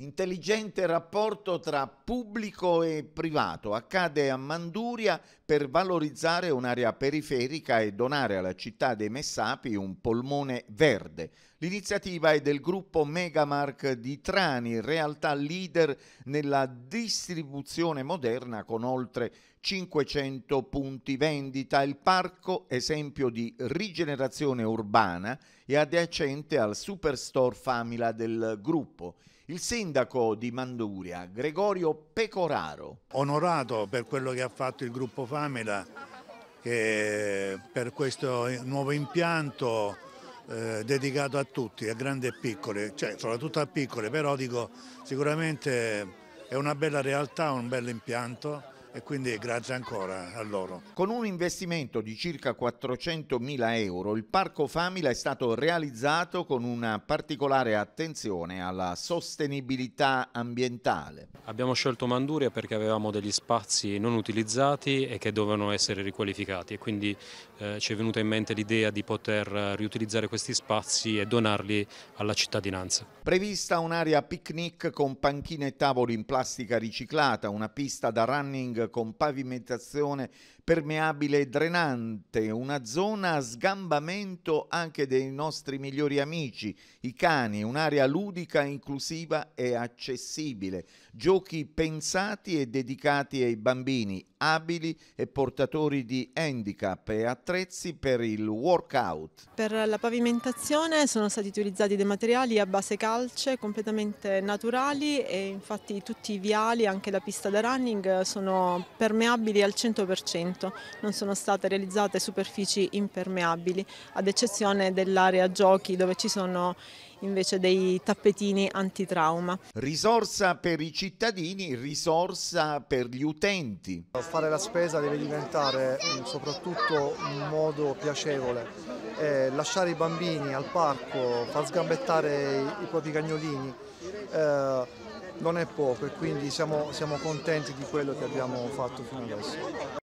Intelligente rapporto tra pubblico e privato accade a Manduria per valorizzare un'area periferica e donare alla città dei Messapi un polmone verde. L'iniziativa è del gruppo Megamark di Trani, realtà leader nella distribuzione moderna con oltre 500 punti vendita. Il parco, esempio di rigenerazione urbana, è adiacente al Superstore Famila del gruppo il sindaco di Manduria, Gregorio Pecoraro. Onorato per quello che ha fatto il gruppo Famela, che per questo nuovo impianto eh, dedicato a tutti, a grandi e piccoli, cioè soprattutto a piccoli, però dico sicuramente è una bella realtà, un bel impianto e quindi grazie ancora a loro. Con un investimento di circa 400.000 euro il Parco Famila è stato realizzato con una particolare attenzione alla sostenibilità ambientale. Abbiamo scelto Manduria perché avevamo degli spazi non utilizzati e che dovevano essere riqualificati e quindi eh, ci è venuta in mente l'idea di poter riutilizzare questi spazi e donarli alla cittadinanza. Prevista un'area picnic con panchine e tavoli in plastica riciclata, una pista da running con pavimentazione permeabile e drenante, una zona a sgambamento anche dei nostri migliori amici, i cani, un'area ludica, inclusiva e accessibile, giochi pensati e dedicati ai bambini, abili e portatori di handicap e attrezzi per il workout. Per la pavimentazione sono stati utilizzati dei materiali a base calce completamente naturali e infatti tutti i viali, anche la pista da running, sono permeabili al 100%, non sono state realizzate superfici impermeabili, ad eccezione dell'area giochi dove ci sono i invece dei tappetini antitrauma. Risorsa per i cittadini, risorsa per gli utenti. Fare la spesa deve diventare mm, soprattutto un modo piacevole. Eh, lasciare i bambini al parco, far sgambettare i, i propri cagnolini, eh, non è poco e quindi siamo, siamo contenti di quello che abbiamo fatto fino adesso.